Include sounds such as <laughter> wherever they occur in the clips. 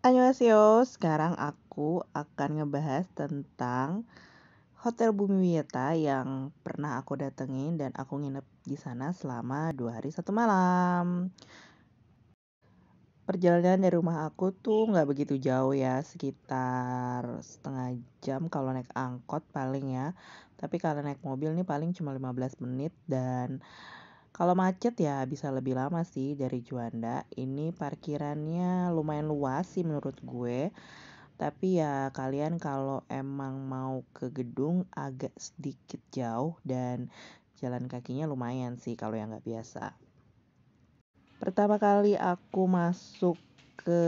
Annyeonghaseyo, sekarang aku akan ngebahas tentang Hotel Bumi Wiyeta yang pernah aku datengin dan aku nginep di sana selama dua hari satu malam. Perjalanan dari rumah aku tuh nggak begitu jauh ya, sekitar setengah jam kalau naik angkot paling ya. Tapi kalau naik mobil nih paling cuma 15 menit dan kalau macet ya bisa lebih lama sih dari Juanda. Ini parkirannya lumayan luas sih menurut gue. Tapi ya kalian kalau emang mau ke gedung agak sedikit jauh dan jalan kakinya lumayan sih kalau yang nggak biasa. Pertama kali aku masuk ke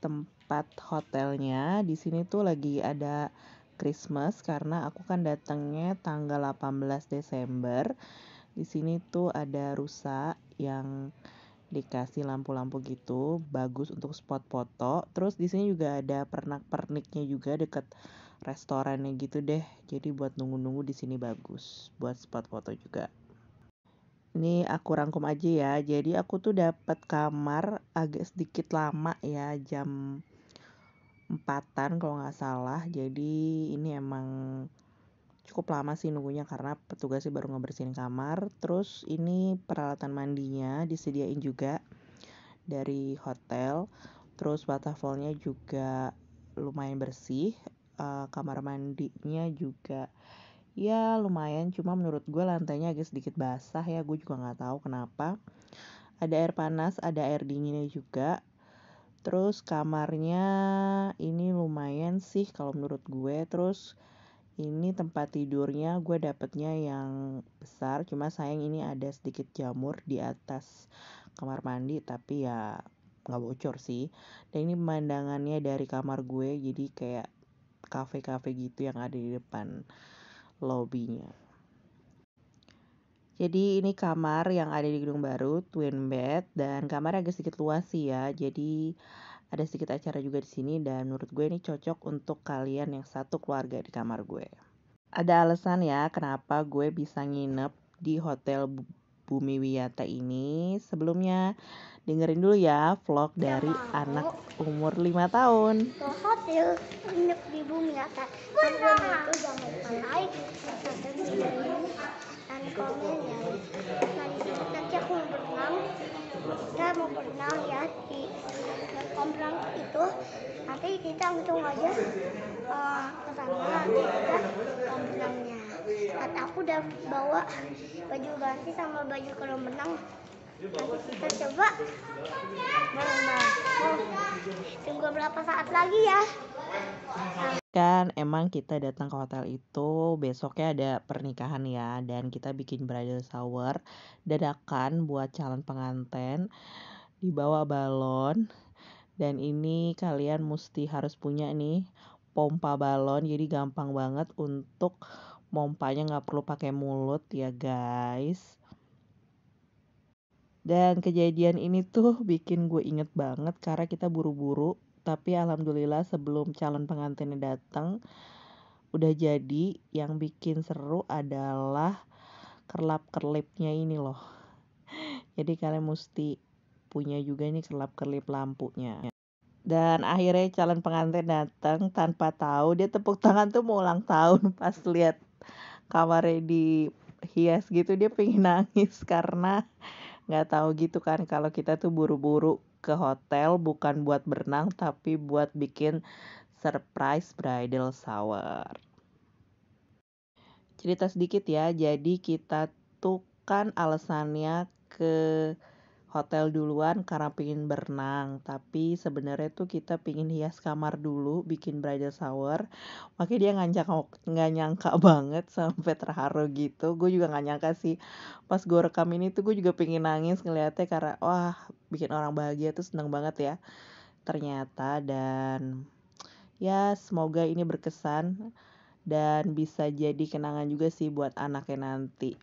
tempat hotelnya, di sini tuh lagi ada Christmas karena aku kan datangnya tanggal 18 Desember di sini tuh ada rusa yang dikasih lampu-lampu gitu bagus untuk spot foto terus di sini juga ada pernak-perniknya juga deket restorannya gitu deh jadi buat nunggu-nunggu di sini bagus buat spot foto juga ini aku rangkum aja ya jadi aku tuh dapat kamar agak sedikit lama ya jam empatan kalau nggak salah jadi ini emang cukup lama sih nunggunya karena petugas sih baru ngebersihin kamar. Terus ini peralatan mandinya disediain juga dari hotel. Terus waterfallnya juga lumayan bersih. Uh, kamar mandinya juga ya lumayan cuma menurut gue lantainya agak sedikit basah ya gue juga nggak tahu kenapa ada air panas ada air dinginnya juga terus kamarnya ini lumayan sih kalau menurut gue terus ini tempat tidurnya gue dapetnya yang besar cuma sayang ini ada sedikit jamur di atas kamar mandi tapi ya nggak bocor sih dan ini pemandangannya dari kamar gue jadi kayak kafe-kafe gitu yang ada di depan lobbynya jadi ini kamar yang ada di gedung baru twin bed dan kamarnya agak sedikit luas sih ya jadi ada sedikit acara juga di sini dan menurut gue ini cocok untuk kalian yang satu keluarga di kamar gue. Ada alasan ya kenapa gue bisa nginep di hotel Bumi Wiyata ini. Sebelumnya dengerin dulu ya vlog dari ya, anak umur 5 tahun. hotel nginep di Bumi Wiyata silahkan komen ya selanjutnya nanti aku mau berenang kita mau berenang ya di kolam renang itu nanti kita langsung aja uh, ke sana nanti kita kolam renangnya kata aku udah bawa baju ganti sama baju kolam renang nanti kita coba berenang oh, tunggu berapa saat lagi ya kan emang kita datang ke hotel itu besoknya ada pernikahan ya dan kita bikin bridal shower dadakan buat calon pengantin dibawa balon dan ini kalian mesti harus punya nih pompa balon jadi gampang banget untuk pompanya nggak perlu pakai mulut ya guys dan kejadian ini tuh bikin gue inget banget karena kita buru-buru tapi alhamdulillah sebelum calon pengantinnya datang udah jadi yang bikin seru adalah kerlap kerlipnya ini loh jadi kalian mesti punya juga nih kerlap kerlip lampunya dan akhirnya calon pengantin datang tanpa tahu dia tepuk tangan tuh mau ulang tahun <laughs> pas lihat kamarnya hias gitu dia pengen nangis karena nggak tahu gitu kan kalau kita tuh buru-buru ke hotel bukan buat berenang tapi buat bikin surprise bridal shower. Cerita sedikit ya, jadi kita tuh kan alasannya ke hotel duluan karena pingin berenang tapi sebenarnya tuh kita pingin hias kamar dulu bikin bridal shower makanya dia ngajak nggak nyangka <laughs> banget sampai terharu gitu gue juga nggak nyangka sih pas gue rekam ini tuh gue juga pingin nangis ngeliatnya karena wah bikin orang bahagia tuh seneng banget ya ternyata dan ya semoga ini berkesan dan bisa jadi kenangan juga sih buat anaknya nanti.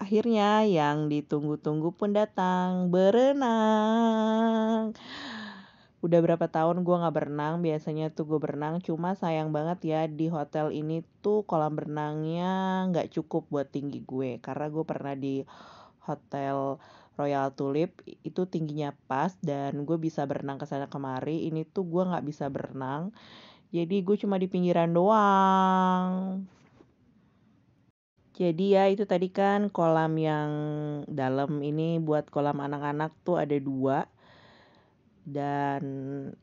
Akhirnya yang ditunggu-tunggu pun datang berenang. Udah berapa tahun gue gak berenang, biasanya tuh gue berenang Cuma sayang banget ya di hotel ini tuh kolam berenangnya gak cukup buat tinggi gue Karena gue pernah di hotel Royal Tulip itu tingginya pas dan gue bisa berenang ke sana kemari ini tuh gue nggak bisa berenang jadi gue cuma di pinggiran doang jadi ya itu tadi kan kolam yang dalam ini buat kolam anak-anak tuh ada dua dan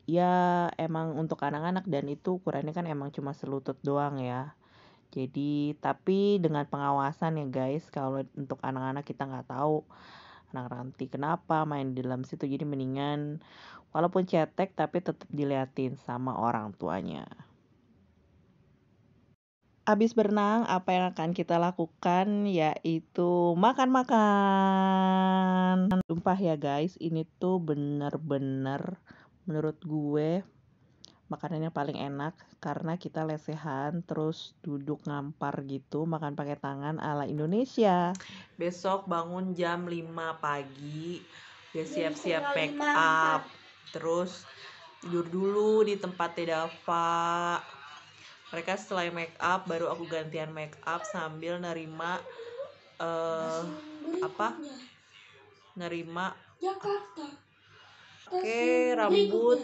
ya emang untuk anak-anak dan itu ukurannya kan emang cuma selutut doang ya. Jadi tapi dengan pengawasan ya guys kalau untuk anak-anak kita nggak tahu anak-anak nanti kenapa main di dalam situ jadi mendingan walaupun cetek tapi tetap diliatin sama orang tuanya. Habis berenang, apa yang akan kita lakukan? Yaitu makan-makan. Sumpah ya guys, ini tuh bener-bener menurut gue makanannya paling enak karena kita lesehan terus duduk ngampar gitu makan pakai tangan ala Indonesia. Besok bangun jam 5 pagi, udah siap-siap make up, terus tidur dulu di tempat apa mereka setelah make up baru aku gantian make up sambil nerima uh, apa nerima oke okay, rambut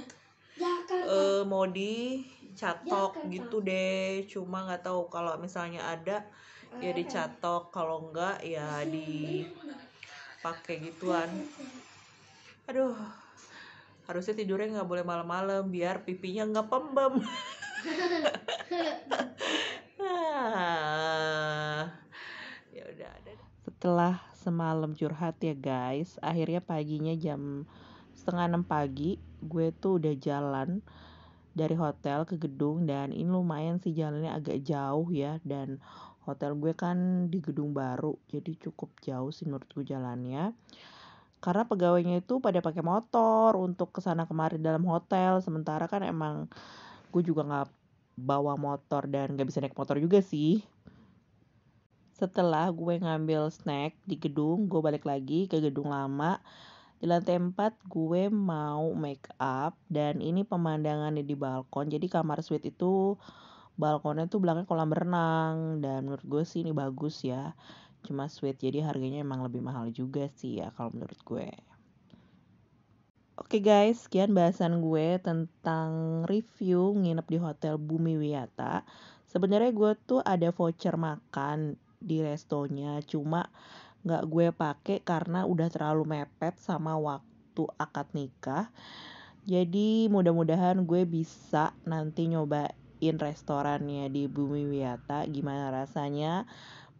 uh, modi catok gitu deh cuma nggak tahu kalau misalnya ada ya dicatok kalau enggak ya di pakai gituan aduh harusnya tidurnya nggak boleh malam-malam biar pipinya nggak pembem <laughs> Ah. Ya setelah semalam curhat ya guys akhirnya paginya jam setengah enam pagi gue tuh udah jalan dari hotel ke gedung dan ini lumayan sih jalannya agak jauh ya dan hotel gue kan di gedung baru jadi cukup jauh sih menurut gue jalannya karena pegawainya itu pada pakai motor untuk kesana kemari dalam hotel sementara kan emang gue juga nggak bawa motor dan gak bisa naik motor juga sih setelah gue ngambil snack di gedung gue balik lagi ke gedung lama di lantai 4 gue mau make up dan ini pemandangannya di balkon jadi kamar suite itu balkonnya tuh belakang kolam renang dan menurut gue sih ini bagus ya cuma suite jadi harganya emang lebih mahal juga sih ya kalau menurut gue Oke guys, sekian bahasan gue tentang review nginep di Hotel Bumi Wiyata. Sebenarnya gue tuh ada voucher makan di restonya, cuma nggak gue pakai karena udah terlalu mepet sama waktu akad nikah. Jadi mudah-mudahan gue bisa nanti nyobain restorannya di Bumi Wiyata gimana rasanya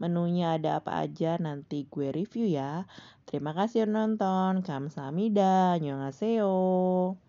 menunya ada apa aja nanti gue review ya. Terima kasih udah nonton. Kamsahamnida. Nyongaseo.